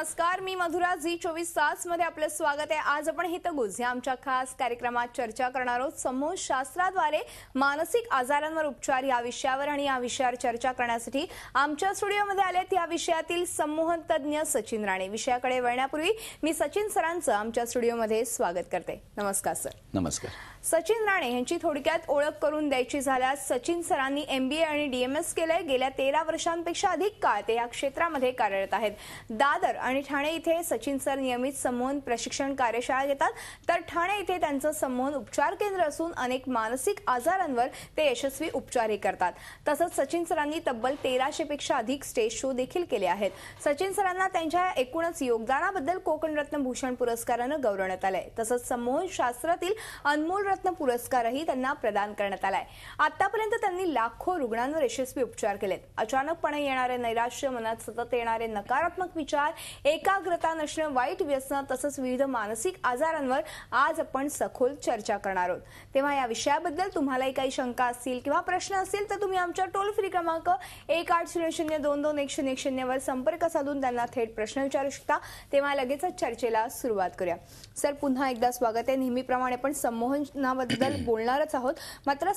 नमस्कार मी मधुरा झी चोवीस तास मध्ये आपलं स्वागत आहे आज आपण हितगुज या आमच्या खास कार्यक्रमात चर्चा करणार आहोत समूह शास्त्राद्वारे मानसिक आजारांवर उपचार या विषयावर आणि या विषयावर चर्चा करण्यासाठी आमच्या स्टुडिओमध्ये आलेत या विषयातील समूह तज्ज्ञ सचिन राणे विषयाकडे वळण्यापूर्वी मी सचिन सरांचं आमच्या स्टुडिओमध्ये स्वागत करते नमस्कार सर नमस्कार सचिन राणे यांची थोडक्यात ओळख करून द्यायची झाल्यास सचिन सरांनी एमबीए आणि डीएमएस केलंय गेल्या तेरा वर्षांपेक्षा अधिक काळ ते या क्षेत्रामध्ये कार्यरत आहेत दादर आणि ठाणे इथे सचिन सर नियमित समोहन प्रशिक्षण कार्यशाळा घेतात तर ठाणे इथे त्यांचं संमोहन उपचार केंद्र असून अनेक मानसिक आजारांवर ते यशस्वी उपचारही करतात तसंच सचिन सरांनी तब्बल तेराशे पेक्षा अधिक स्टेज शो देखील केले आहेत सचिन सरांना त्यांच्या एकूणच योगदानाबद्दल कोकणरत्न भूषण पुरस्कारानं गौरवण्यात आलंय तसंच संमोहन शास्त्रातील अनमोल रत्न पुरस्कारही त्यांना प्रदान करण्यात आलाय आतापर्यंत त्यांनी लाखो रुग्णांवर यशस्वी उपचार केलेत अचानकपणे येणारे नैराश्य मनात सतत येणारे नकारात्मक विचार एकाग्रता नसणं वाईट व्यसन तसंच विविध मानसिक आजारांवर आज आपण सखोल चर्चा करणार आहोत तेव्हा या विषयाबद्दल तुम्हालाही काही शंका असतील किंवा प्रश्न असतील तर तुम्ही आमच्या टोल फ्री क्रमांक एक आठ शून्य शून्य दोन दोन एक शून्य वर संपर्क साधून त्यांना थेट प्रश्न विचारू शकता तेव्हा लगेचच चर्चेला सुरुवात करूया सर पुन्हा एकदा स्वागत आहे नेहमीप्रमाणे आपण संमोहन प्रयत्नाबद्दल बोलणारच आहोत मात्र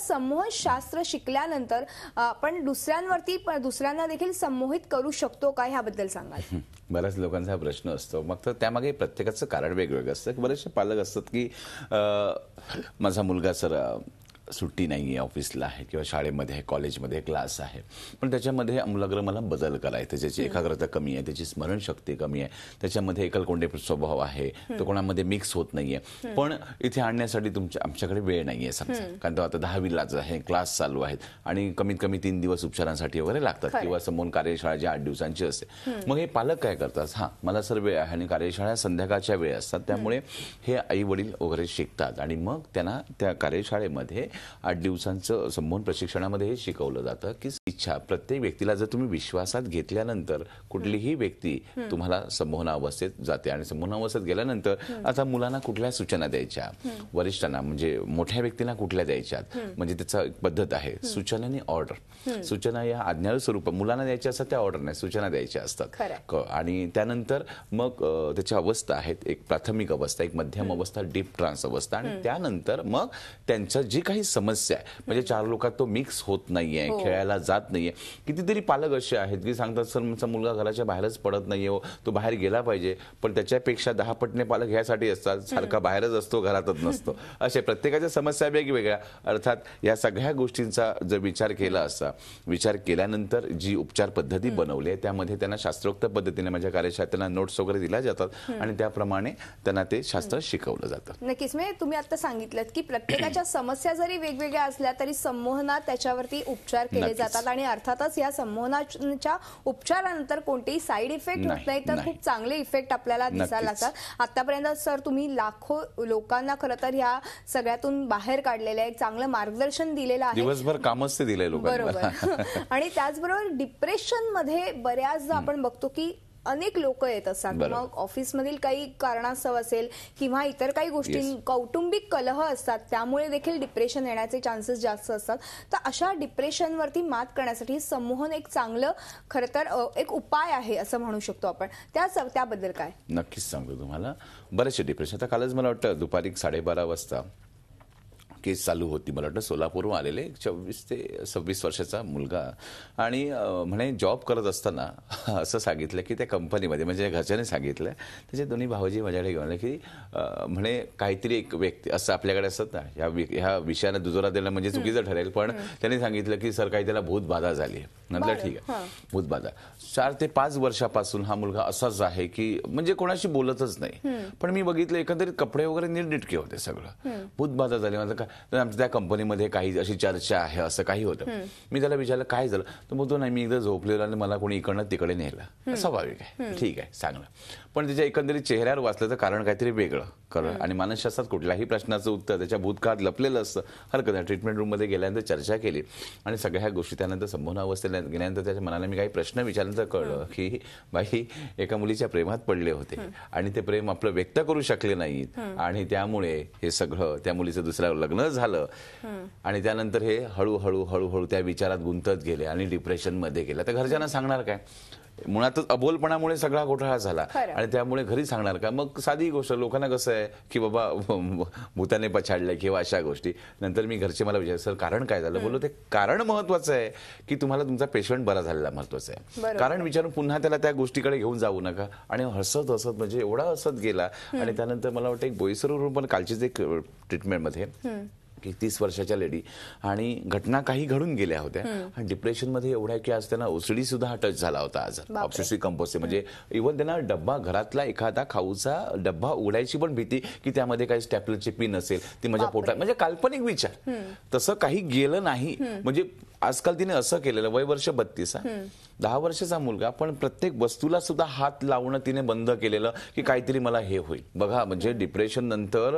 शास्त्र शिकल्यानंतर आपण दुसऱ्यांवरती दुसऱ्यांना देखील संमोहित करू शकतो का ह्याबद्दल सांगाल बऱ्याच लोकांचा हा प्रश्न असतो मग तर त्यामागे प्रत्येकाचं कारण वेगवेगळं असतं बरेचसे पालक असतात की माझा मुलगा सर सुट्टी नाही आहे ऑफिसला आहे किंवा शाळेमध्ये आहे कॉलेजमध्ये क्लास आहे पण त्याच्यामध्ये मुलग्र मला बदल करायचा ज्याची एकाग्रता कमी आहे त्याची स्मरणशक्ती कमी आहे त्याच्यामध्ये एकलकोंडे स्वभाव आहे तो कोणामध्ये मिक्स होत नाही आहे पण इथे आणण्यासाठी तुमच्या आमच्याकडे वेळ नाही आहे समजा कारण तो आता दहावीलाच आहे क्लास चालू आहेत आणि कमीत कमी तीन दिवस उपचारांसाठी वगैरे लागतात किंवा समोर कार्यशाळा जी आठ दिवसांची असते मग हे पालक काय करतात हां मला सर वेळ आहे आणि कार्यशाळा संध्याकाळच्या वेळ असतात त्यामुळे हे आई वडील वगैरे शिकतात आणि मग त्यांना त्या कार्यशाळेमध्ये आठ दिवसांचं संबोधन प्रशिक्षणामध्ये हे शिकवलं जातं की इच्छा प्रत्येक व्यक्तीला जर तुम्ही विश्वासात घेतल्यानंतर कुठलीही व्यक्ती तुम्हाला संमोहन अवस्थेत जाते आणि संमोहन अवस्थेत गेल्यानंतर आता मुलांना कुठल्या सूचना द्यायच्या वरिष्ठांना म्हणजे मोठ्या व्यक्तींना कुठल्या द्यायच्या म्हणजे त्याचा एक पद्धत आहे सूचना आणि ऑर्डर सूचना या आज्ञा स्वरूप मुलांना द्यायच्या असतात त्या ऑर्डर नाही सूचना द्यायच्या असतात आणि त्यानंतर मग त्याच्या अवस्था आहेत एक प्राथमिक अवस्था एक मध्यम अवस्था डीप ट्रान्स अवस्था आणि त्यानंतर मग त्यांचं जे काही समस्या आहे म्हणजे चार लोकात तो मिक्स होत नाहीये हो. खेळायला जात नाहीये कितीतरी पालक असे आहेत की सांगतात सर मुलगा घराच्या बाहेरच पडत नाही हो तो बाहेर गेला पाहिजे पण त्याच्यापेक्षा दहा पटने पालक ह्यासाठी असतात सारखा बाहेरच असतो घरातच नसतो असे प्रत्येकाच्या समस्या वेगवेगळ्या अर्थात या सगळ्या गोष्टींचा जर विचार केला असता विचार केल्यानंतर जी उपचार पद्धती बनवली आहे त्यामध्ये त्यांना शास्त्रोक्त पद्धतीने माझ्या त्यांना नोट्स वगैरे दिल्या जातात आणि त्याप्रमाणे त्यांना ते शास्त्र शिकवलं जातं नक्कीच म्हणजे तुम्ही आता सांगितलं की प्रत्येकाच्या समस्या जरी जरी वेगवेगळ्या असल्या तरी संमोहनात त्याच्यावरती उपचार केले जातात आणि अर्थातच या संमोहनाच्या उपचारानंतर कोणतेही साईड इफेक्ट होत नाही तर खूप चांगले इफेक्ट आपल्याला दिसायला लागतात आतापर्यंत सर तुम्ही लाखो लोकांना खरं तर ह्या सगळ्यातून बाहेर काढलेलं आहे चांगलं मार्गदर्शन दिलेलं आहे दिवसभर कामच ते दिले बरोबर आणि त्याचबरोबर डिप्रेशन मध्ये बऱ्याचदा आपण बघतो की अनेक लोक येत असतात मग ऑफिसमधील काही कारणास्तव असेल किंवा इतर काही गोष्टी कौटुंबिक कलह असतात त्यामुळे देखील डिप्रेशन येण्याचे चान्सेस जास्त असतात तर अशा डिप्रेशनवरती मात करण्यासाठी संमोहन एक चांगलं खरं तर एक उपाय आहे असं म्हणू शकतो आपण त्या त्याबद्दल काय नक्कीच सांगतो तुम्हाला बरेचसे डिप्रेशन आता कालच मला वाटतं दुपारी साडेबारा वाजता केस चालू होती मला वाटतं सोलापूरहून आलेले चोवीस ते सव्वीस वर्षाचा मुलगा आणि म्हणे जॉब करत असताना असं सांगितलं की त्या कंपनीमध्ये म्हणजे घरच्याने सांगितलं त्याचे दोन्ही भाऊजी माझ्याकडे घेऊन आले की म्हणे काहीतरी एक व्यक्ती असं आपल्याकडे असत ना ह्या ह्या विषयाने दुजोरा देणं म्हणजे चुकीचं ठरेल पण त्यांनी सांगितलं की सर काही त्याला भूतबाधा झाली म्हटलं ठीक आहे भूतबाधा चार ते पाच वर्षापासून हा मुलगा असाच आहे की म्हणजे कोणाशी बोलतच नाही पण मी बघितलं एकंदरीत कपडे वगैरे नीटनिटके होते सगळं भूतबाधा झाली माझं का तर आमच्या त्या कंपनीमध्ये काही अशी चर्चा आहे असं काही होतं मी त्याला विचारलं काय झालं तर बोलतो नाही मी एकदा झोपलेलो आणि मला कोणी इकडनं तिकडे नेलं स्वाभाविक आहे ठीक आहे चांगलं पण त्याच्या एकंदरीत चेहऱ्यावर वाचल्याचं कारण काहीतरी वेगळं कारण आणि मानसशास्त्रात कुठल्याही प्रश्नाचं उत्तर त्याच्या भूतकाळात लपलेलं असतं हरकत नाही ट्रीटमेंट रूममध्ये गेल्यानंतर चर्चा केली आणि सगळ्या गोष्टी त्यानंतर संपूर्ण अवस्थेला गेल्यानंतर त्याच्या मनाला मी काही प्रश्न विचारल्यानंतर कळलं की बाई एका मुलीच्या प्रेमात पडले होते आणि ते प्रेम आपलं व्यक्त करू शकले नाहीत आणि त्यामुळे हे सगळं त्या मुलीचं दुसऱ्या लग्न झालं आणि त्यानंतर हे हळूहळू हळूहळू त्या विचारात गुंतत गेले आणि डिप्रेशनमध्ये गेले तर घरच्यांना सांगणार काय मुळातच अबोलपणामुळे सगळा घोटाळा झाला आणि त्यामुळे घरी सांगणार का मग साधी गोष्ट लोकांना कसं आहे की बाबा भूताने पछाडलंय किंवा अशा गोष्टी नंतर मी घरचे मला विचार सर कारण काय झालं बोललो ते कारण महत्वाचं आहे की तुम्हाला तुमचा पेशंट बरा झालेला महत्वाचं आहे कारण विचारून पुन्हा त्याला त्या गोष्टीकडे घेऊन जाऊ नका आणि हसत हसत म्हणजे एवढा हसत गेला आणि त्यानंतर मला वाटतं एक बोईसरूर पण कालचीच एक ट्रीटमेंटमध्ये की तीस वर्षाच्या लेडी आणि घटना काही घडून गेल्या होत्या आणि मध्ये एवढ्या की आज त्यांना ओसडी सुद्धा हा टच झाला होता आज ऑब्सेसिव्ह कंपोसिव्ह म्हणजे इव्हन त्यांना डब्बा घरातला एखादा खाऊचा डब्बा उघडायची पण भीती की त्यामध्ये काही स्टॅपलरची पिन असेल ती माझ्या पोटात म्हणजे काल्पनिक विचार तसं काही गेलं नाही म्हणजे आजकाल तिने असं केलेलं वय वर्ष बत्तीस आहे दहा वर्षाचा मुलगा पण प्रत्येक वस्तूला सुद्धा हात लावणं तिने बंद केलेलं की काहीतरी मला हे होईल बघा म्हणजे डिप्रेशन नंतर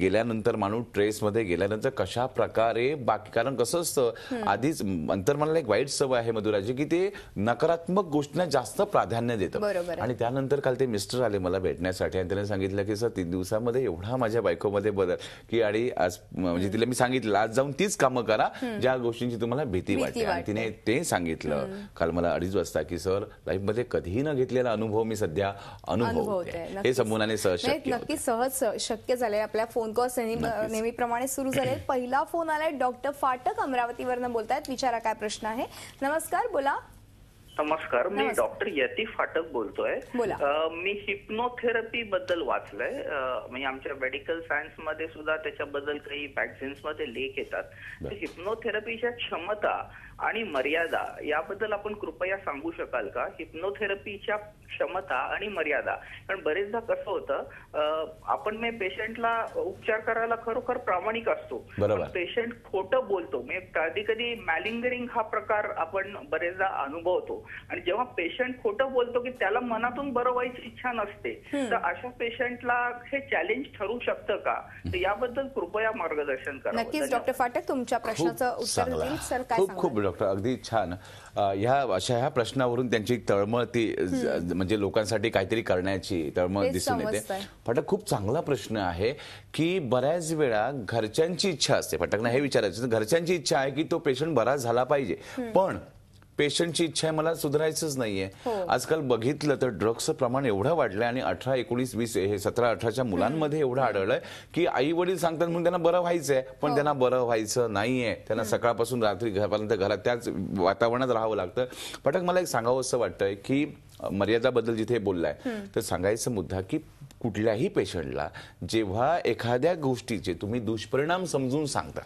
गेल्यानंतर माणूस ट्रेसमध्ये गेल्यानंतर कशा प्रकारे बाकी कारण कसं असतं आधीच नंतर मला एक वाईट सवय आहे मधुराजी की ते नकारात्मक गोष्टींना जास्त प्राधान्य देतं आणि त्यानंतर काल ते मिस्टर आले मला भेटण्यासाठी आणि त्याने सांगितलं की सर तीन दिवसामध्ये एवढा माझ्या बायकोमध्ये बदल की आणि आज म्हणजे तिला मी सांगितलं आज जाऊन तीच कामं करा ज्या गोष्टींची तुम्हाला भीती वाटते तिने ते सांगितलं काल मला अडीच वाजता की सर लाईफमध्ये कधीही न घेतलेला अनुभव मी सध्या अनुभव हे समूहाने सहज नक्की सहज शक्य झाले आपल्या फोन कॉल नेहमीप्रमाणे सुरू झाले पहिला फोन आलाय डॉक्टर फाटक अमरावतीवरनं बोलतायत विचारा काय प्रश्न आहे नमस्कार बोला नमस्कार मी डॉक्टर यती फाटक बोलतोय मी हिप्नोथेरपी बद्दल वाचलंय म्हणजे आमच्या मेडिकल सायन्स मध्ये सुद्धा त्याच्याबद्दल काही मॅगझिन्स मध्ये लेख येतात हिप्नोथेरपीच्या क्षमता आणि मर्यादा याबद्दल आपण कृपया सांगू शकाल का हिप्नोथेरपीच्या क्षमता आणि मर्यादा कारण बरेचदा कसं होतं आपण मी म्हणजे पेशंटला उपचार करायला खरोखर प्रामाणिक असतो पेशंट खोटं बोलतो म्हणजे कधी कधी मॅलिंगरिंग हा प्रकार आपण बरेचदा अनुभवतो आणि जेव्हा पेशंट खोटं बोलतो की त्याला मनातून बरं व्हायची इच्छा नसते तर अशा पेशंटला हे चॅलेंज ठरू शकतं का तर याबद्दल कृपया मार्गदर्शन करा नक्कीच डॉक्टर फाटक तुमच्या प्रश्नाचं उत्तर देईल सर काय डॉक्टर अगदी छान ह्या अशा ह्या प्रश्नावरून त्यांची तळमळ ती म्हणजे लोकांसाठी काहीतरी करण्याची तळमळ दिसून येते फटक खूप चांगला प्रश्न आहे की बऱ्याच वेळा घरच्यांची इच्छा असते फटकना हे विचारायचं घरच्यांची इच्छा आहे की तो पेशंट बरा झाला पाहिजे पण पेशंटची इच्छा आहे मला सुधारायचंच नाहीये हो. आजकाल बघितलं तर ड्रग्सचं प्रमाण एवढं वाढलंय आणि अठरा एकोणीस वीस हे सतरा अठराच्या मुलांमध्ये एवढं आढळलंय की आई वडील सांगतात म्हणून त्यांना बरं व्हायचंय पण हो. त्यांना बरं व्हायचं नाहीये त्यांना सकाळपासून रात्री घरापर्यंत घरात त्याच वातावरणात राहावं लागतं पटक मला एक सांगावं असं वाटतंय की मर्यादाबद्दल जिथे बोललाय तर सांगायचा मुद्दा की कुठल्याही पेशंटला जेव्हा एखाद्या गोष्टीचे तुम्ही दुष्परिणाम समजून सांगता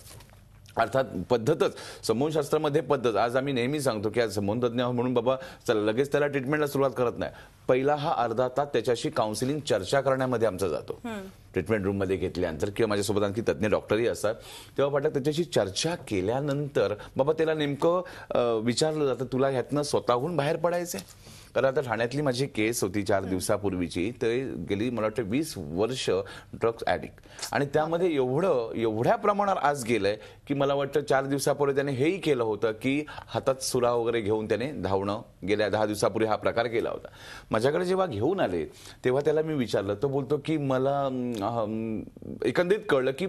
अर्थात पद्धतच संबोधशास्त्रामध्ये पद्धत आज आम्ही नेहमी सांगतो की आज तज्ञ म्हणून बाबा चला लगेच त्याला ट्रीटमेंटला सुरुवात करत नाही पहिला हा अर्धा तास त्याच्याशी काउन्सिलिंग चर्चा करण्यामध्ये आमचा जातो ट्रीटमेंट रूममध्ये घेतल्यानंतर किंवा माझ्यासोबत आणखी तज्ज्ञ डॉक्टरही असतात तेव्हा पाठक त्याच्याशी चर्चा केल्यानंतर बाबा त्याला नेमकं विचारलं जातं तुला ह्यातनं स्वतःहून बाहेर पडायचं कारण आता ठाण्यातली माझी केस होती चार दिवसापूर्वीची ते गेली मला वाटतं वीस वर्ष ड्रग्स ॲडिक्ट आणि त्यामध्ये एवढं एवढ्या प्रमाणात आज गेलंय की मला वाटतं चार दिवसापूर्वी त्याने हेही केलं होतं की हातात सुरा वगैरे घेऊन त्याने धावणं गेल्या दहा दिवसापूर्वी हा प्रकार केला होता माझ्याकडे जेव्हा घेऊन आले तेव्हा त्याला मी विचारलं तो बोलतो की मला एकंदरीत कळलं की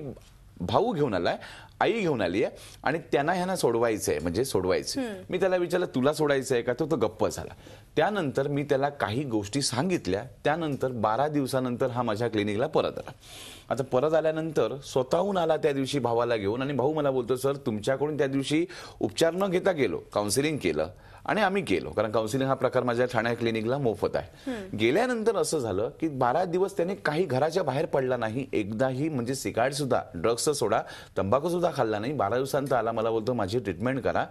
भाऊ घेऊन आलाय आई घेऊन आली आहे आणि त्यांना ह्यांना सोडवायचं आहे म्हणजे सोडवायचं मी त्याला विचारलं तुला सोडायचं आहे का तो तो गप्प झाला त्यानंतर मी त्याला काही गोष्टी सांगितल्या त्यानंतर बारा दिवसानंतर हा माझ्या क्लिनिकला परत आला आता परत आल्यानंतर स्वतःहून आला त्या दिवशी भावाला घेऊन आणि भाऊ मला बोलतो सर तुमच्याकडून त्या दिवशी उपचार न घेता गेलो काउन्सिलिंग केलं आणि आम्ही गेलो कारण काउन्सिलिंग हा प्रकार माझ्या ठाण्या क्लिनिकला मोफत आहे गेल्यानंतर असं झालं की बारा दिवस त्याने काही घराच्या बाहेर पडला नाही एकदाही म्हणजे सिगारेट सुद्धा ड्रग्स सोडा तंबाखू सुद्धा खाल्ला नाही बारा दिवसांत आला मला बोलतो माझी ट्रीटमेंट करा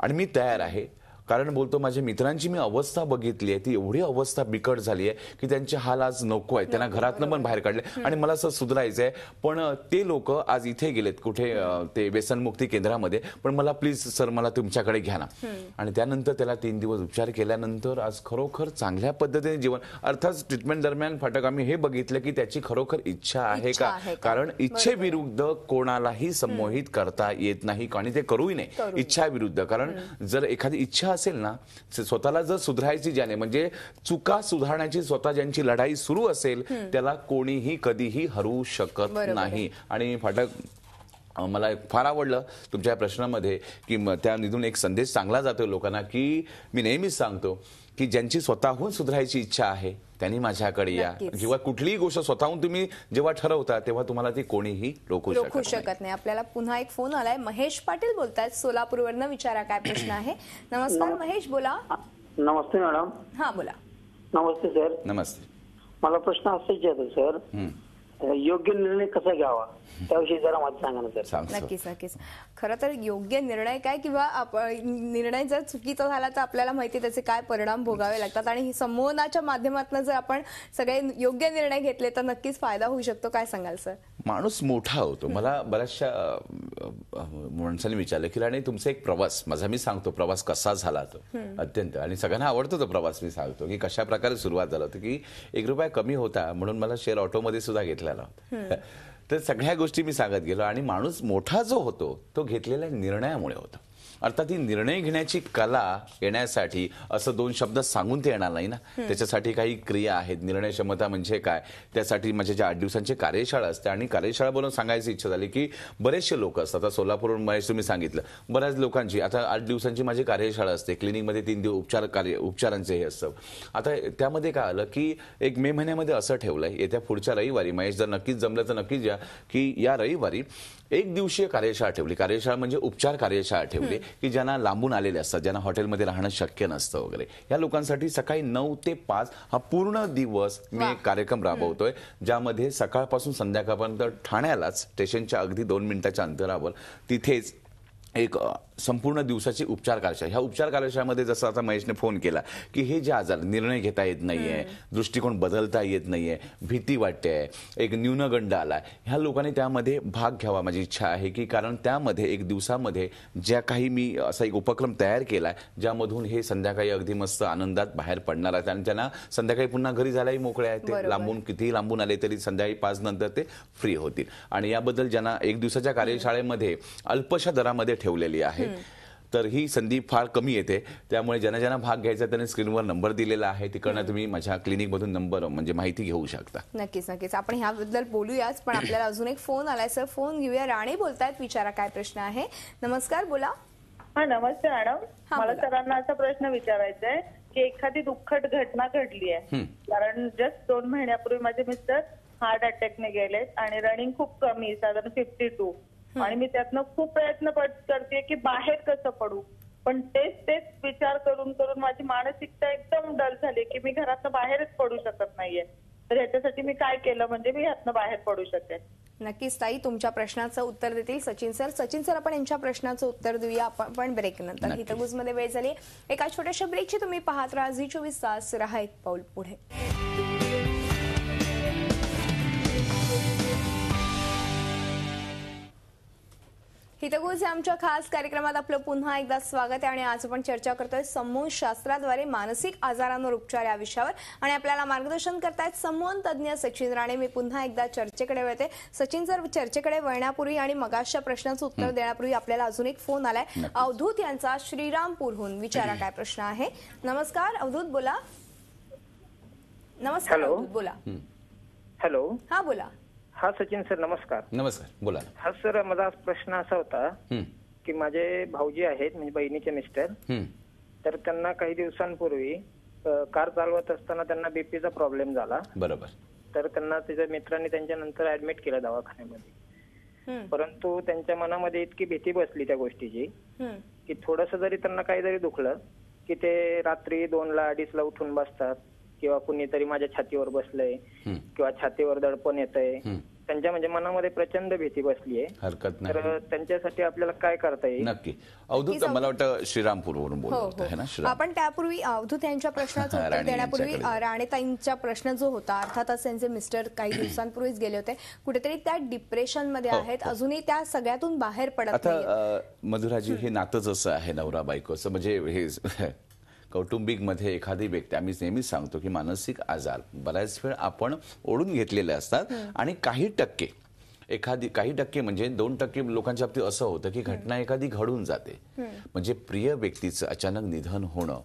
आणि मी तयार आहे कारण बोलतो माझ्या मित्रांची मी अवस्था बघितली आहे ती एवढी अवस्था बिकट झाली आहे की त्यांचे हाल आज नको आहे त्यांना घरातनं पण बाहेर काढले आणि मला असं सुधारायचं आहे पण ते लोक आज इथे गेलेत कुठे ते व्यसनमुक्ती केंद्रामध्ये पण मला प्लीज सर मला तुमच्याकडे घ्या ना आणि त्यानंतर त्याला तीन दिवस उपचार केल्यानंतर आज खरोखर चांगल्या पद्धतीने जीवन अर्थात ट्रीटमेंट दरम्यान फाटक आम्ही हे बघितलं की त्याची खरोखर इच्छा आहे का कारण इच्छेविरुद्ध कोणालाही संमोहित करता येत नाही आणि ते करूही नाही इच्छाविरुद्ध कारण जर एखादी इच्छा असेल ना स्वतःला जर सुधारायची ज्याने म्हणजे चुका सुधारण्याची स्वतः ज्यांची लढाई सुरू असेल त्याला कोणीही कधीही हरवू शकत नाही आणि फाटक मला फार आवडलं तुमच्या प्रश्नामध्ये की त्या निधून एक संदेश चांगला जातो लोकांना की मी नेहमीच सांगतो की ज्यांची स्वतःहून सुधारायची इच्छा आहे त्यांनी माझ्याकडे या किंवा म्हणजे कुठलीही गोष्ट स्वतःहून तुम्ही जेव्हा ठरवता तेव्हा तुम्हाला ती कोणीही रोखू रोखू शकत नाही. आपल्याला पुन्हा एक फोन आलाय महेश पाटील बोलतायत सोलापूरवरनं विचारा काय प्रश्न आहे नमस्कार महेश बोला नमस्ते मॅडम हा बोला नमस्ते सर नमस्ते मला प्रश्न असायचे सर योग्य निर्णय कसा घ्यावा त्याविषयी जरा मला सांगा ना नक्कीच नक्कीच खर तर योग्य निर्णय काय किंवा निर्णय जर चुकीचा झाला तर आपल्याला माहिती त्याचे काय परिणाम भोगावे लागतात आणि ही माध्यमातून जर आपण सगळे योग्य निर्णय घेतले तर नक्कीच फायदा होऊ शकतो काय सांगाल सर माणूस मोठा होतो मला बऱ्याचशा माणसाने विचारलं की आणि तुमचा एक प्रवास माझा मी सांगतो प्रवास कसा झाला तो अत्यंत आणि सगळ्यांना आवडतो तो प्रवास मी सांगतो की कशा प्रकारे सुरुवात झाला होती की एक रुपया कमी होता म्हणून मला शेअर ऑटोमध्ये सुद्धा घेतलेला होता तर सगळ्या गोष्टी मी सांगत गेलो आणि माणूस मोठा जो होतो तो घेतलेल्या निर्णयामुळे होतो अर्थात ही निर्णय घेण्याची कला येण्यासाठी असं दोन शब्द सांगून ते येणार नाही ना त्याच्यासाठी काही क्रिया आहेत निर्णय क्षमता म्हणजे काय त्यासाठी माझ्या म्हणजे ज्या आठ दिवसांची कार्यशाळा असते आणि कार्यशाळा बोलून सांगायची इच्छा झाली की बरेचसे लोक असतात आता सोलापूरहून महेश तुम्ही सांगितलं बऱ्याच लोकांची आता आठ दिवसांची माझी कार्यशाळा असते क्लिनिकमध्ये तीन दिवस उपचार कार्य उपचारांचे हे असतं आता त्यामध्ये काय आलं की एक मे महिन्यामध्ये असं ठेवलंय येत्या पुढच्या रविवारी महेश जर नक्कीच जमलं तर नक्कीच या की या रविवारी एक दिवसीय कार्यशाळा ठेवली कार्यशाळा म्हणजे उपचार कार्यशाळा ठेवली की ज्यांना लांबून आलेले असतात ज्यांना हॉटेलमध्ये राहणं शक्य नसतं वगैरे या लोकांसाठी सकाळी नऊ ते पाच हा पूर्ण दिवस मी एक कार्यक्रम राबवतोय ज्यामध्ये सकाळपासून संध्याकाळपर्यंत ठाण्यालाच स्टेशनच्या अगदी दोन मिनिटाच्या अंतरावर तिथेच एक संपूर्ण दिवसाची उपचार कार्यशाळा ह्या उपचार कार्यशाळेमध्ये जसं आता महेशने फोन केला की हे जे आजार निर्णय घेता येत नाहीये दृष्टिकोन बदलता येत नाहीये भीती वाटते एक न्यूनगंड आला ह्या लोकांनी त्यामध्ये भाग घ्यावा माझी इच्छा आहे की कारण त्यामध्ये एक दिवसामध्ये ज्या काही मी असा एक उपक्रम तयार केला ज्यामधून हे संध्याकाळी अगदी मस्त आनंदात बाहेर पडणार आहे आणि त्यांना संध्याकाळी पुन्हा घरी जायलाही मोकळे आहेत ते लांबून कितीही लांबून आले तरी संध्याकाळी पाच नंतर ते फ्री होतील आणि याबद्दल ज्यांना एक दिवसाच्या कार्यशाळेमध्ये अल्पशा दरामध्ये ठेवलेली आहे तर ही संधी फार कमी येते त्यामुळे ज्यांना ज्यांना भाग घ्यायचा त्यांनी स्क्रीनवर नंबर दिलेला आहे तिकडनं तुम्ही माझ्या क्लिनिक मधून नंबर म्हणजे माहिती घेऊ शकता नक्कीच नक्कीच आपण ह्याबद्दल बोलूयाच पण आपल्याला अजून एक फोन आलाय सर फोन घेऊया राणे बोलतायत विचारा काय प्रश्न आहे नमस्कार बोला हा नमस्ते मॅडम मला सरांना असा प्रश्न विचारायचा आहे की एखादी दुःखद घटना घडली आहे कारण जस्ट दोन महिन्यापूर्वी माझे मिस्टर हार्ट अटॅकने गेलेत आणि रनिंग खूप कमी साधारण फिफ्टी टू आणि मी त्यातनं खूप प्रयत्न करते की बाहेर कसं पडू पण तेच तेच विचार करून करून माझी मानसिकता एकदम डल झाली की मी घरातनं बाहेरच पडू शकत नाहीये तर ह्याच्यासाठी मी काय केलं म्हणजे मी ह्यातनं बाहेर पडू शकेल नक्कीच ताई तुमच्या प्रश्नाचं उत्तर देतील सचिन सर सचिन सर आपण यांच्या प्रश्नाचं उत्तर देऊया आपण ब्रेक नंतर हितगुज मध्ये वेळ झाली एका छोट्याशा ब्रेकची तुम्ही पाहत राहा झी चोवीस तास राहा एक पाऊल पुढे हितगुज आमच्या खास कार्यक्रमात आपलं पुन्हा एकदा स्वागत आहे आणि आज आपण चर्चा करतोय समूह शास्त्राद्वारे मानसिक आजारांवर उपचार या विषयावर आणि आपल्याला मार्गदर्शन करतायत संमोहन तज्ञ सचिन राणे मी पुन्हा एकदा चर्चेकडे वळते सचिन सर चर्चेकडे वळण्यापूर्वी आणि मगाशच्या प्रश्नाचं उत्तर देण्यापूर्वी आपल्याला अजून एक फोन आलाय अवधूत यांचा श्रीरामपूरहून विचारा काय प्रश्न आहे नमस्कार अवधूत बोला नमस्कार अवधूत बोला हॅलो हा बोला हा सचिन सर नमस्कार नमस्कार बोला हा सर माझा प्रश्न असा होता की माझे भाऊजी आहेत म्हणजे बहिणीचे मिस्टर तर त्यांना काही दिवसांपूर्वी कार चालवत असताना त्यांना बीपीचा प्रॉब्लेम झाला बरोबर तर त्यांना त्याच्या मित्रांनी त्यांच्या नंतर ऍडमिट केलं दवाखान्यामध्ये परंतु त्यांच्या मनामध्ये इतकी भीती बसली त्या गोष्टीची की थोडस जरी त्यांना काही जरी दुखलं की ते रात्री दोन ला अडीचला उठून बसतात किंवा कुणीतरी माझ्या छातीवर बसलंय किंवा छातीवर दडपण येत आहे त्यांच्या म्हणजे मनामध्ये प्रचंड भीती बसली आहे हरकत नाही तर त्यांच्यासाठी आपल्याला काय करता येईल नक्की अवधूत मला वाटतं श्रीरामपूरवरून बोलत आहे हो, हो. ना आपण त्यापूर्वी अवधूत यांच्या प्रश्नाचं उत्तर देण्यापूर्वी राणेताईंचा प्रश्न जो होता अर्थातच त्यांचे मिस्टर काही दिवसांपूर्वीच गेले होते कुठेतरी त्या डिप्रेशन मध्ये हो, आहेत अजूनही त्या सगळ्यातून बाहेर पडत मधुराजी हे नातं असं आहे नवरा बायकोचं म्हणजे हे कौटुंबिक मध्ये एखादी व्यक्ती आम्ही नेहमीच सांगतो की मानसिक आजार बऱ्याच वेळ आपण ओढून घेतलेले असतात आणि काही टक्के एखादी काही टक्के म्हणजे दोन टक्के लोकांच्या बाबतीत असं होतं की घटना एखादी घडून जाते म्हणजे प्रिय व्यक्तीचं अचानक निधन होणं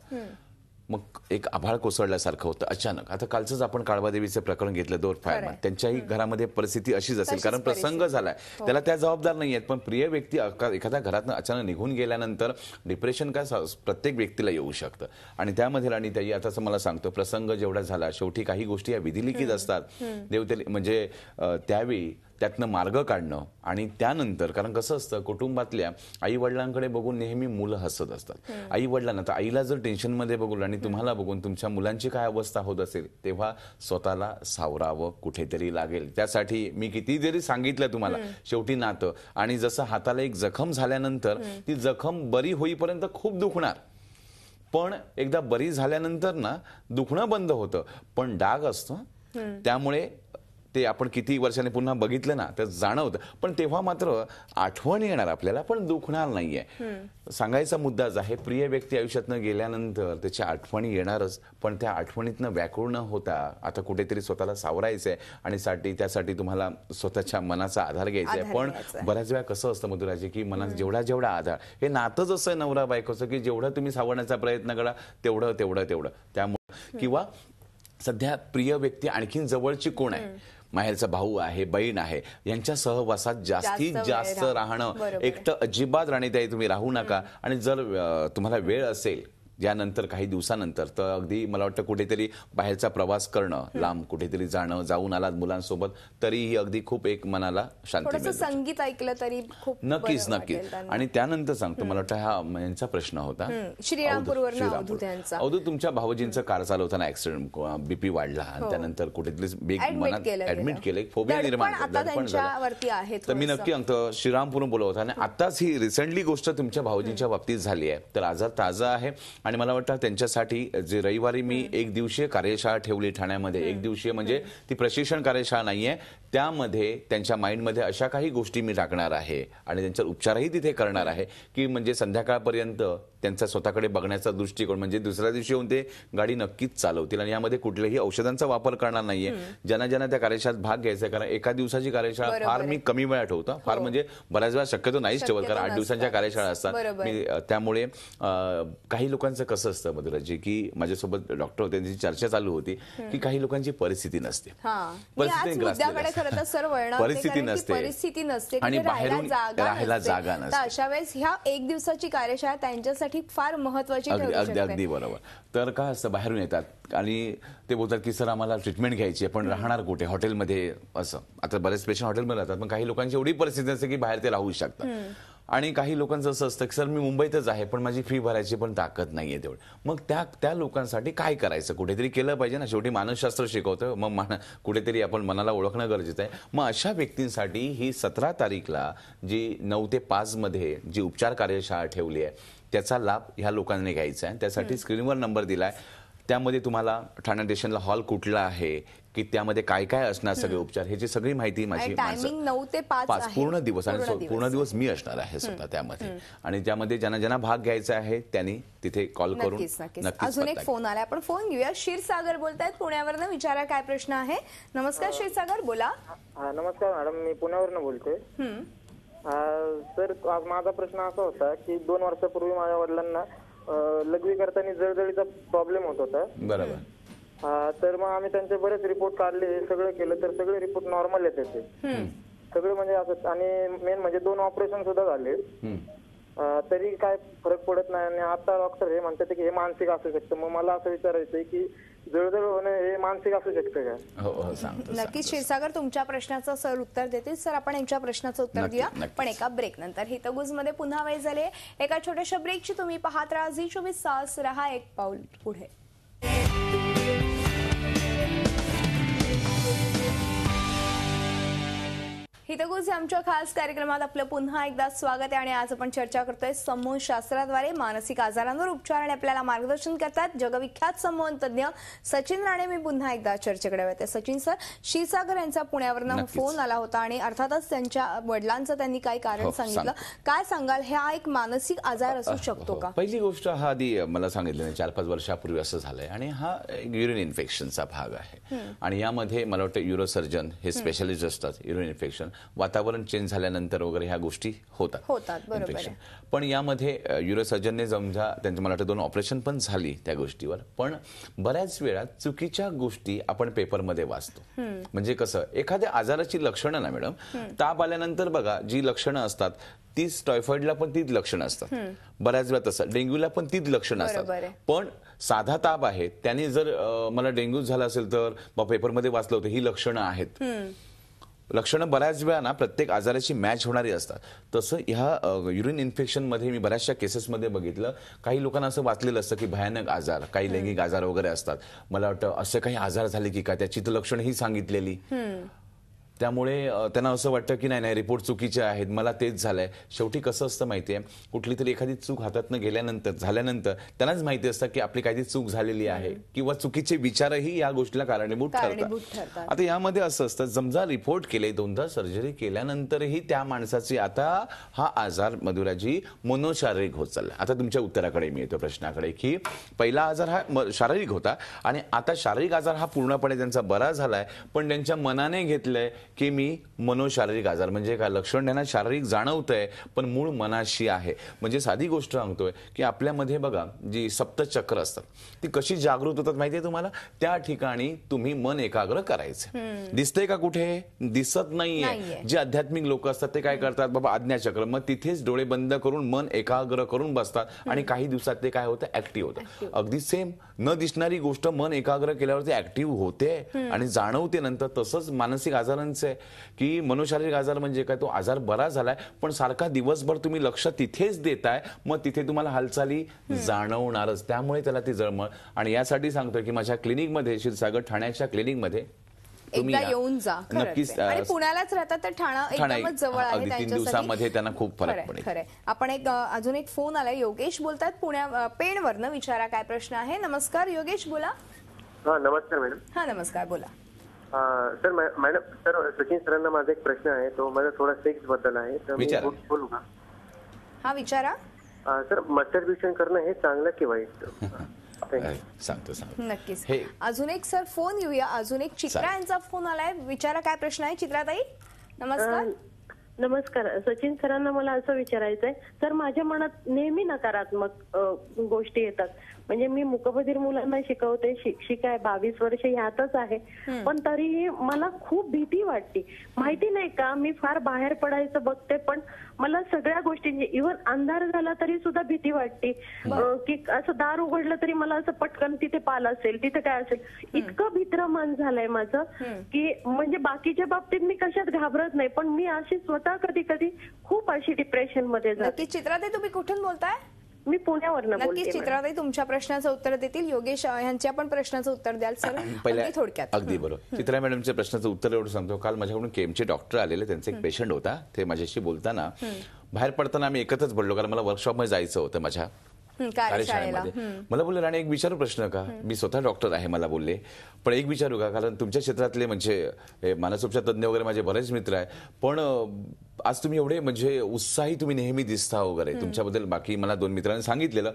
मग एक आभाळ कोसळल्यासारखं होतं अचानक आता कालचंच आपण काळबादेवीचं प्रकरण घेतलं दोर फायरमॅन त्यांच्याही घरामध्ये परिस्थिती अशीच असेल कारण प्रसंग झालाय हो. त्याला त्या जबाबदार नाही आहेत पण प्रिय व्यक्ती एखाद्या घरातनं अचानक निघून गेल्यानंतर डिप्रेशन काय प्रत्येक व्यक्तीला येऊ शकतं आणि त्यामध्ये आणि त्याही आता मला सांगतो प्रसंग जेवढा झाला शेवटी काही गोष्टी या विधिलिखित असतात देवते म्हणजे त्यावेळी त्यातनं मार्ग काढणं आणि त्यानंतर कारण कसं असतं कुटुंबातल्या आई वडिलांकडे बघून नेहमी मुलं हसत असतात हो. आई वडिलांना तर आईला जर टेन्शनमध्ये बघून आणि तुम्हाला बघून तुमच्या मुलांची काय अवस्था होत असेल तेव्हा स्वतःला सावरावं कुठेतरी लागेल त्यासाठी मी किती जरी सांगितलं तुम्हाला शेवटी नातं आणि जसं हाताला एक जखम झाल्यानंतर ती जखम बरी होईपर्यंत खूप दुखणार पण एकदा बरी झाल्यानंतर ना दुखणं बंद होतं पण डाग असतो त्यामुळे ते आपण किती वर्षांनी पुन्हा बघितलं ना तर जाणवतं पण तेव्हा मात्र आठवण येणार आपल्याला पण दुखणार नाहीये सांगायचा मुद्दाच आहे प्रिय व्यक्ती आयुष्यातनं गेल्यानंतर त्याच्या आठवणी येणारच पण त्या आठवणीतनं व्याकुळ न होता आता कुठेतरी स्वतःला सावरायचंय आणि साठी त्यासाठी तुम्हाला स्वतःच्या मनाचा आधार घ्यायचा आहे पण बऱ्याच वेळा कसं असतं मधुराजी की मनात जेवढा जेवढा आधार हे नातंच असं नवरा बायकोचं की जेवढं तुम्ही सावरण्याचा प्रयत्न करा तेवढं तेवढं तेवढं त्यामुळे किंवा सध्या प्रिय व्यक्ती आणखीन जवळची कोण आहे माहेरचा भाऊ आहे बहीण आहे यांच्या सहवासात जास्तीत जास्त राहणं एकटं अजिबात राणी त्याही तुम्ही राहू नका आणि जर तुम्हाला वेळ असेल यानंतर काही दिवसानंतर तर अगदी मला वाटतं कुठेतरी बाहेरचा प्रवास करणं लांब कुठेतरी जाणं जाऊन आलात मुलांसोबत तरीही अगदी खूप एक मनाला शांती संगीत ऐकलं तरी खूप नक्कीच नक्कीच आणि त्यानंतर सांगतो मला वाटतं हा यांचा प्रश्न होता श्रीरामपूरवर अवधू तुमच्या भावजींचं कार चालवताना ऍक्सिडेंट बीपी वाढला आणि हो. त्यानंतर कुठेतरी बेग मनात ऍडमिट केले फोबिया निर्माण तर मी नक्की सांगतो श्रीरामपूरून बोलवत आणि आताच ही रिसेंटली गोष्ट तुमच्या भावजींच्या बाबतीत झाली आहे तर आजार ताजा आहे आणि आणि मला वाटतं त्यांच्यासाठी जे रविवारी मी एक दिवसीय कार्यशाळा ठेवली ठाण्यामध्ये एक दिवसीय म्हणजे ती प्रशिक्षण कार्यशाळा नाहीये त्यामध्ये त्यांच्या माइंडमध्ये अशा काही गोष्टी मी टाकणार आहे आणि त्यांच्यावर उपचारही तिथे करणार आहे की म्हणजे संध्याकाळपर्यंत त्यांचा स्वतःकडे बघण्याचा दृष्टिकोन म्हणजे दुसऱ्या दिवशी येऊन ते गाडी नक्कीच चालवतील आणि यामध्ये कुठल्याही औषधांचा वापर करणार नाहीये ज्यांना ज्यांना त्या कार्यशाळेत भाग घ्यायचा कारण एका दिवसाची कार्यशाळा फार मी कमी वेळा ठेवतो फार हो. म्हणजे बऱ्याच वेळा शक्यतो नाहीच ठेवत कारण आठ दिवसांच्या कार्यशाळा असतात त्यामुळे काही लोकांना लोकांचं कसं असतं मधुराजी की माझ्यासोबत डॉक्टर त्यांची चर्चा चालू होती की काही लोकांची परिस्थिती नसते परिस्थिती नसते परिस्थिती नसते आणि बाहेरून राहायला जागा नसते अशा वेळेस ह्या एक दिवसाची कार्यशाळा त्यांच्यासाठी फार महत्वाची अगदी अगदी बरोबर तर काय असतं बाहेरून येतात आणि ते बोलतात की सर आम्हाला ट्रीटमेंट घ्यायची पण राहणार कुठे हॉटेलमध्ये असं आता बरेच पेशंट हॉटेलमध्ये राहतात पण काही लोकांची एवढी परिस्थिती असते की बाहेर ते राहू शकतात आणि काही लोकांचं असं असतं की सर मी मुंबईतच आहे पण माझी फी भरायची पण ताकद नाही आहे तेवढं मग त्या त्या लोकांसाठी काय करायचं कुठेतरी केलं पाहिजे ना शेवटी मानसशास्त्र शिकवतं मग मान कुठेतरी आपण मनाला ओळखणं गरजेचं आहे मग अशा व्यक्तींसाठी ही सतरा तारीखला जी नऊ ते पाचमध्ये जी उपचार कार्यशाळा ठेवली आहे त्याचा लाभ ह्या लोकांनी घ्यायचा आहे त्यासाठी स्क्रीनवर नंबर दिला आहे त्यामध्ये तुम्हाला ठाणे स्टेशनला हॉल कुठला आहे की त्यामध्ये काय काय असणार सगळे उपचार ह्याची सगळी माहिती माझी नऊ ते पाच पूर्ण दिवस आणि पूर्ण दिवस मी असणार आहे स्वतः त्यामध्ये आणि ज्यामध्ये ज्यांना ज्यांना भाग घ्यायचा आहे त्यांनी तिथे कॉल करून अजून एक फोन आला आपण फोन घेऊया क्षीरसागर बोलतायत पुण्यावरनं विचारा काय प्रश्न आहे नमस्कार क्षीरसागर बोला नमस्कार मॅडम मी पुण्यावरनं बोलतोय सर माझा प्रश्न असा होता की दोन वर्षापूर्वी माझ्या वडिलांना लघवी करताना जळजळीचा प्रॉब्लेम होत होता बरोबर तर मग आम्ही त्यांचे बरेच रिपोर्ट काढले हे सगळं केलं तर सगळे रिपोर्ट नॉर्मल येत होते सगळे म्हणजे असं आणि मेन म्हणजे दोन ऑपरेशन सुद्धा झाले तरी काय फरक पडत नाही आणि आता डॉक्टर हे म्हणतात की हे मानसिक असू शकतं मग मला असं विचारायचंय की होणे हे मानसिक असू का हो, हो, नक्कीच क्षीरसागर तुमच्या प्रश्नाचं सर उत्तर देतील सर आपण यांच्या प्रश्नाचं उत्तर द्या देऊया पण एका ब्रेक नंतर हितगुज मध्ये पुन्हा वेळ झाले एका छोट्याशा ब्रेकची तुम्ही पाहत राहा झी चोवीस सास रहा एक पाऊल पुढे हितगुज आमच्या खास कार्यक्रमात आपलं पुन्हा एकदा स्वागत आहे आणि आज आपण चर्चा करतोय समूह शास्त्राद्वारे मानसिक आजारांवर उपचार आणि आपल्याला मार्गदर्शन करतात जगविख्यात समूह तज्ञ सचिन राणे मी पुन्हा एकदा चर्चेकडे वळते सचिन सर सागर यांचा पुण्यावरनं फोन आला होता आणि अर्थातच त्यांच्या वडिलांचं त्यांनी काही कारण हो, सांगितलं काय सांगाल हा एक मानसिक आजार असू शकतो हो. का पहिली गोष्ट हा आधी मला सांगितलं चार पाच वर्षापूर्वी असं झालंय आणि हा युरिन इन्फेक्शनचा भाग आहे आणि यामध्ये मला वाटतं युरोसर्जन हे स्पेशलिस्ट असतात युरिन इन्फेक्शन वातावरण चेंज झाल्यानंतर वगैरे ह्या गोष्टी होतात होतात बरोबर पण यामध्ये युरोसर्जनने समजा त्यांचं मला वाटतं दोन ऑपरेशन पण झाली त्या गोष्टीवर पण बऱ्याच वेळा चुकीच्या गोष्टी आपण पेपरमध्ये वाचतो म्हणजे कसं एखाद्या आजाराची लक्षणं ना मॅडम ताप आल्यानंतर बघा जी लक्षणं असतात तीच टॉयफॉइडला पण तीच लक्षणं असतात बऱ्याच वेळा तसं डेंग्यूला पण तीच लक्षणं असतात पण साधा ताप आहे त्याने जर मला डेंग्यू झाला असेल तर पेपरमध्ये वाचलं होतं ही लक्षणं आहेत लक्षणं बऱ्याच वेळा ना प्रत्येक आजाराची मॅच होणारी असतात तसं ह्या युरिन इन्फेक्शन मध्ये मी बऱ्याचशा केसेसमध्ये बघितलं काही लोकांना असं वाचलेलं असतं की भयानक आजार काही लैंगिक आजार वगैरे असतात मला वाटतं असे काही आजार झाले की का त्याची तर लक्षणं ही सांगितलेली त्यामुळे त्यांना असं वाटतं की नाही नाही रिपोर्ट चुकीचे आहेत मला तेच झालंय शेवटी कसं असतं माहिती आहे कुठली तरी एखादी चूक हातातनं गेल्यानंतर झाल्यानंतर त्यांनाच माहिती असतं की आपली काहीतरी चूक झालेली आहे किंवा चुकीचे विचारही या गोष्टीला कारणीभूत ठरतात आता यामध्ये असं असतं समजा रिपोर्ट केले दोनदा सर्जरी केल्यानंतरही त्या माणसाची आता हा आजार मधुराजी मनोशारीरिक होत चालला आता तुमच्या उत्तराकडे मी येतो प्रश्नाकडे की पहिला आजार हा शारीरिक होता आणि आता शारीरिक आजार हा पूर्णपणे त्यांचा बरा झालाय पण त्यांच्या मनाने घेतलंय की मी मनोशारीरिक आजार म्हणजे काय लक्षण त्यांना शारीरिक जाणवत आहे पण मूळ मनाशी आहे म्हणजे साधी गोष्ट सांगतोय की आपल्यामध्ये बघा जी सप्तचक्र असतात ती कशी जागृत होतात माहिती आहे तुम्हाला त्या ठिकाणी तुम्ही मन एकाग्र करायचं दिसतंय का कुठे दिसत नाहीये जे आध्यात्मिक लोक असतात ते काय करतात बाबा आज्ञाचक्र मग तिथेच डोळे बंद करून मन एकाग्र करून बसतात आणि काही दिवसात ते काय होतं ऍक्टिव्ह होतं अगदी सेम न दिसणारी गोष्ट मन एकाग्र केल्यावर ते ऍक्टिव्ह होते आणि जाणवते नंतर तसंच मानसिक आजारांचे आहे की मनोशारीरिक आजार म्हणजे काय तो आजार बरा झालाय पण सारखा दिवसभर तुम्ही लक्ष तिथेच देताय मग तिथे तुम्हाला हालचाली जाणवणारच त्यामुळे त्याला ती जळमळ आणि यासाठी सांगतोय की माझ्या क्लिनिकमध्ये क्षीरसागर ठाण्याच्या क्लिनिकमध्ये एकदा येऊन जा नक्कीच पुण्यालाच राहतात तर ठाणा जवळ आहे तीन दिवसामध्ये त्यांना खूप फरक आपण एक अजून एक फोन आलाय योगेश बोलतात पुण्या पेणवरनं विचारा काय प्रश्न आहे नमस्कार योगेश बोला हा नमस्कार मॅडम हा नमस्कार बोला सर मॅडम सर सचिन सरांना माझा एक प्रश्न आहे तो माझा थोडा सेक्स बद्दल आहे तर बोलू का हा विचारा सर सर मस्टरब्युशन करणं हे चांगलं की वाईट सांगतो सांग नक्कीच अजून एक सर फोन येऊया अजून एक चित्रा यांचा फोन आलाय विचारा काय प्रश्न आहे चित्राताई नमस्कार नमस्कार सचिन सरांना मला असं विचारायचंय सर माझ्या मनात नेहमी नकारात्मक गोष्टी येतात म्हणजे मी मुकबधीर मुलांना शिकवते शिक्षिका आहे बावीस वर्ष ह्यातच आहे पण तरीही मला खूप भीती वाटते माहिती नाही का मी फार बाहेर पडायचं बघते पण मला सगळ्या गोष्टींची इव्हन अंधार झाला तरी सुद्धा भीती वाटते की असं दार उघडलं तरी मला असं पटकन तिथे पाल असेल तिथे काय असेल इतकं भित्रमान झालंय माझं की म्हणजे बाकीच्या बाबतीत मी कशात घाबरत नाही पण मी अशी स्वतः कधी कधी खूप अशी डिप्रेशन मध्ये जाते तुम्ही कुठून बोलताय मी पुण्यावरनं नक्कीच चित्राताई तुमच्या प्रश्नाचं उत्तर देतील योगेश यांच्या पण प्रश्नाचं उत्तर द्याल सर पहिल्या थोडक्यात अगदी बरोबर चित्रा मॅडमच्या प्रश्नाचं उत्तर एवढं सांगतो काल माझ्याकडून केमचे डॉक्टर आलेले त्यांचा एक पेशंट होता ते माझ्याशी बोलताना बाहेर पडताना आम्ही एकत्रच बोललो कारण मला वर्कशॉपमध्ये जायचं होतं माझ्या मला बोलले राणे एक विचारू प्रश्न का मी स्वतः डॉक्टर आहे मला बोलले पण एक विचारू का कारण तुमच्या क्षेत्रातले म्हणजे मानसोपचार तज्ज्ञ वगैरे माझे बरेच मित्र आहे पण आज तुम्ही एवढे म्हणजे उत्साही तुम्ही नेहमी दिसता वगैरे तुमच्याबद्दल बाकी मला दोन मित्रांनी सांगितलेलं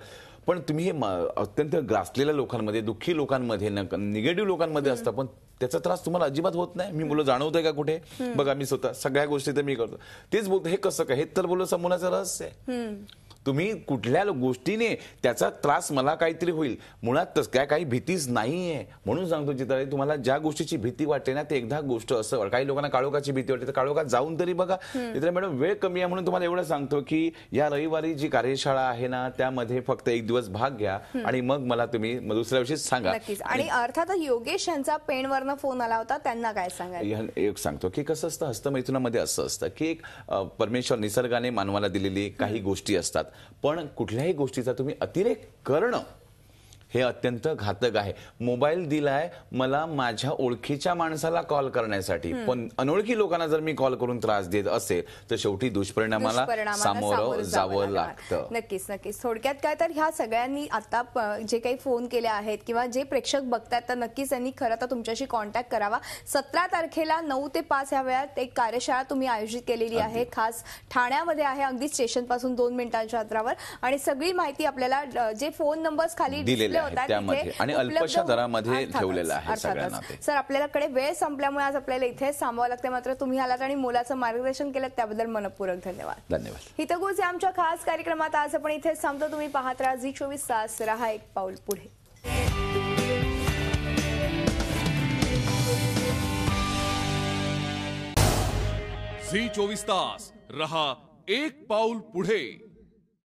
पण तुम्ही हे अत्यंत ग्रासलेल्या लोकांमध्ये दुःखी लोकांमध्ये निगेटिव्ह लोकांमध्ये असता पण त्याचा त्रास तुम्हाला अजिबात होत नाही मी मुलं जाणवतोय का कुठे बघा मी स्वतः सगळ्या गोष्टी तर मी करतो तेच बोलतो हे कसं काय हे तर बोलत समोरचा रहस्य आहे तुम्ही कुठल्या गोष्टीने त्याचा त्रास मला काहीतरी होईल मुळात तस काय काही भीतीच नाही आहे म्हणून सांगतो चित्राई तुम्हाला ज्या गोष्टीची भीती वाटते ना ते एकदा गोष्ट असं काही लोकांना काळोखाची भीती वाटते तर काळोखा जाऊन तरी बघा चित्र मॅडम वेळ कमी आहे म्हणून तुम्हाला एवढं सांगतो की या रविवारी जी कार्यशाळा आहे ना त्यामध्ये फक्त एक दिवस भाग घ्या आणि मग मला तुम्ही दुसऱ्या विषयी सांगा आणि अर्थात योगेश यांचा पेणवरनं फोन आला होता त्यांना काय सांगा सांगतो की कसं असतं हस्तमैथुनामध्ये असं असतं की एक परमेश्वर निसर्गाने मानवाला दिलेली काही गोष्टी असतात पण कुठल्याही गोष्टीचा तुम्ही अतिरेक करणं हे अत्यंत घातक आहे मोबाईल दिलाय मला माझ्या ओळखीच्या माणसाला कॉल करण्यासाठी पण अनोळखी लोकांना जर मी कॉल करून त्रास देत असेल तर शेवटी दुष्परिणामाला सामोरं जावं लागतं नक्कीच नक्कीच थोडक्यात काय तर ह्या सगळ्यांनी आता जे काही फोन केले आहेत किंवा जे प्रेक्षक बघतात तर नक्कीच त्यांनी खरं तर तुमच्याशी कॉन्टॅक्ट करावा सतरा तारखेला नऊ ते पाच ह्या वेळात एक कार्यशाळा तुम्ही आयोजित केलेली आहे खास ठाण्यामध्ये आहे अगदी स्टेशन पासून दोन मिनिटांच्या अंतरावर आणि सगळी माहिती आपल्याला जे फोन नंबर्स खाली त्यामध्ये आणि आहे सगळ्यांना सर आपल्याकडे वेळ संपल्यामुळे आज आपल्याला इथेच थांबावं लागते मात्र तुम्ही आलात आणि मुलाचं मार्गदर्शन केलं त्याबद्दल मनपूरक धन्यवाद धन्यवाद हितगुज आमच्या खास कार्यक्रमात आज आपण इथेच थांबतो तुम्ही पाहत राहा झी चोवीस तास रहा एक पाऊल पुढे झी चोवीस तास रहा एक पाऊल पुढे